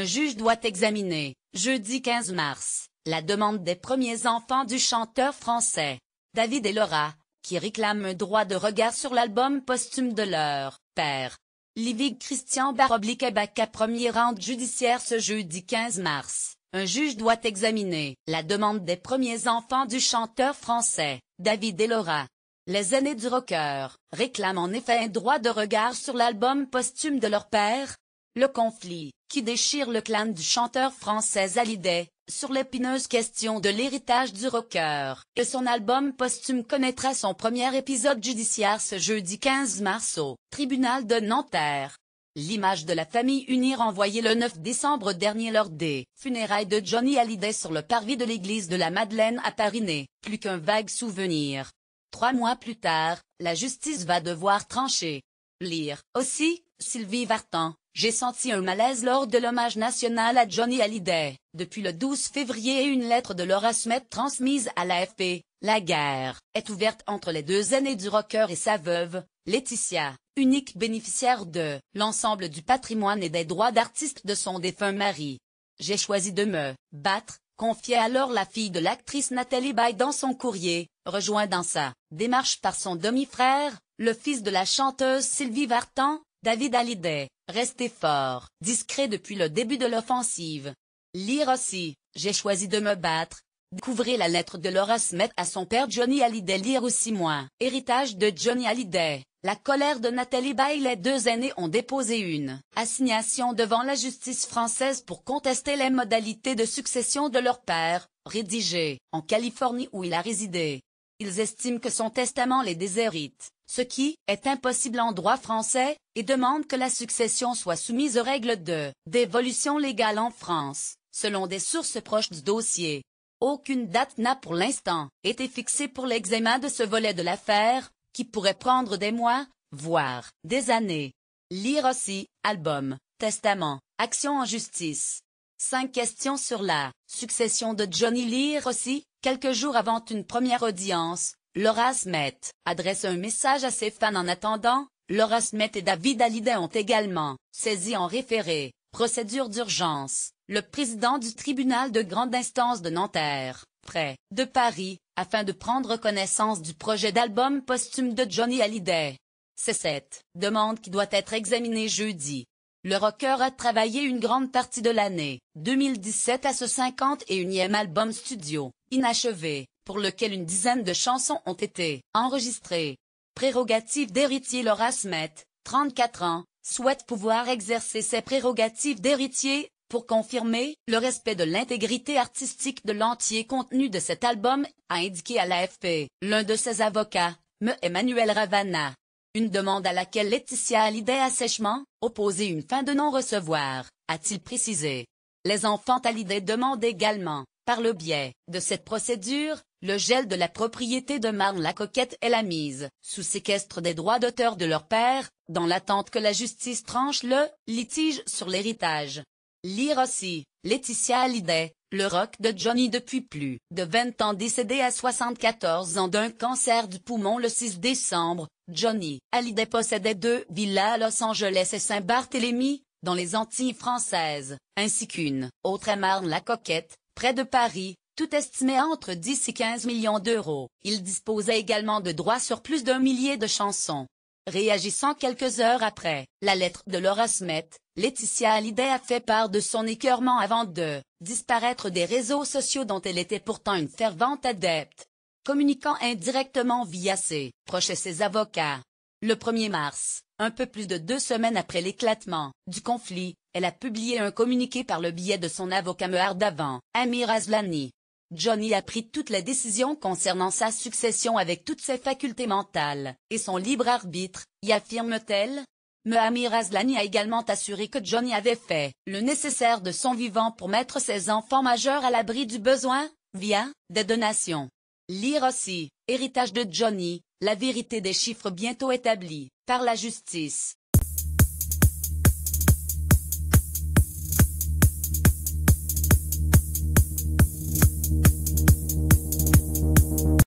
Un juge doit examiner, jeudi 15 mars, la demande des premiers enfants du chanteur français, David et Laura, qui réclament un droit de regard sur l'album posthume de leur père. Livig Christian Baroblique à premier rente judiciaire ce jeudi 15 mars. Un juge doit examiner la demande des premiers enfants du chanteur français, David et Laura. Les aînés du rocker réclament en effet un droit de regard sur l'album posthume de leur père. Le conflit qui déchire le clan du chanteur français Hallyday, sur l'épineuse question de l'héritage du rocker, et son album posthume connaîtra son premier épisode judiciaire ce jeudi 15 mars au tribunal de Nanterre. L'image de la famille unie renvoyée le 9 décembre dernier lors des funérailles de Johnny Hallyday sur le parvis de l'église de la Madeleine à Paris n'est plus qu'un vague souvenir. Trois mois plus tard, la justice va devoir trancher. Lire aussi, Sylvie Vartan, j'ai senti un malaise lors de l'hommage national à Johnny Hallyday. Depuis le 12 février, une lettre de Laura Smith transmise à l'AFP, la guerre, est ouverte entre les deux aînés du rocker et sa veuve, Laetitia, unique bénéficiaire de l'ensemble du patrimoine et des droits d'artiste de son défunt mari. J'ai choisi de me battre, confiait alors la fille de l'actrice Nathalie Baye dans son courrier, rejoint dans sa démarche par son demi-frère, le fils de la chanteuse Sylvie Vartan, David Hallyday. Restez fort, discret depuis le début de l'offensive. Lire aussi, j'ai choisi de me battre. Découvrez la lettre de Laura Smith à son père Johnny Hallyday. Lire aussi moi. Héritage de Johnny Hallyday. La colère de Nathalie Bay, Les deux aînés ont déposé une assignation devant la justice française pour contester les modalités de succession de leur père, rédigée en Californie où il a résidé. Ils estiment que son testament les déshérite ce qui est impossible en droit français, et demande que la succession soit soumise aux règles de dévolution légale en France, selon des sources proches du dossier. Aucune date n'a pour l'instant été fixée pour l'examen de ce volet de l'affaire, qui pourrait prendre des mois, voire des années. Lire aussi, album, testament, action en justice. Cinq questions sur la succession de Johnny Lire aussi, quelques jours avant une première audience, Laura Smith adresse un message à ses fans en attendant. Laura et David Hallyday ont également saisi en référé procédure d'urgence le président du tribunal de grande instance de Nanterre, près de Paris, afin de prendre connaissance du projet d'album posthume de Johnny Hallyday. C'est cette demande qui doit être examinée jeudi. Le rocker a travaillé une grande partie de l'année 2017 à ce 51e album studio, inachevé, pour lequel une dizaine de chansons ont été enregistrées. Prérogative d'héritier Laura Smet, 34 ans, souhaite pouvoir exercer ses prérogatives d'héritier, pour confirmer le respect de l'intégrité artistique de l'entier contenu de cet album, a indiqué à l'AFP l'un de ses avocats, M. Emmanuel Ravana. Une demande à laquelle Laetitia Hallyday a sèchement opposé une fin de non-recevoir, a-t-il précisé. Les enfants Hallyday demandent également par le biais de cette procédure, le gel de la propriété de Marne la Coquette est la mise sous séquestre des droits d'auteur de leur père, dans l'attente que la justice tranche le litige sur l'héritage. Lire aussi, Laetitia Hallyday, le rock de Johnny depuis plus de 20 ans décédé à 74 ans d'un cancer du poumon le 6 décembre, Johnny Hallyday possédait deux villas à Los Angeles et Saint-Barthélemy, dans les Antilles françaises, ainsi qu'une autre à Marne-la-Coquette, près de Paris, tout estimé entre 10 et 15 millions d'euros. Il disposait également de droits sur plus d'un millier de chansons. Réagissant quelques heures après, la lettre de Laura Smith, Laetitia Hallyday a fait part de son écœurement avant de disparaître des réseaux sociaux dont elle était pourtant une fervente adepte, communiquant indirectement via ses proches et ses avocats. Le 1er mars, un peu plus de deux semaines après l'éclatement du conflit, elle a publié un communiqué par le biais de son avocat Mehar d'avant, Amir Azlani. Johnny a pris toutes les décisions concernant sa succession avec toutes ses facultés mentales, et son libre arbitre, y affirme-t-elle. Amir Azlani a également assuré que Johnny avait fait le nécessaire de son vivant pour mettre ses enfants majeurs à l'abri du besoin, via des donations. Lire aussi, héritage de Johnny, la vérité des chiffres bientôt établis. Par la justice.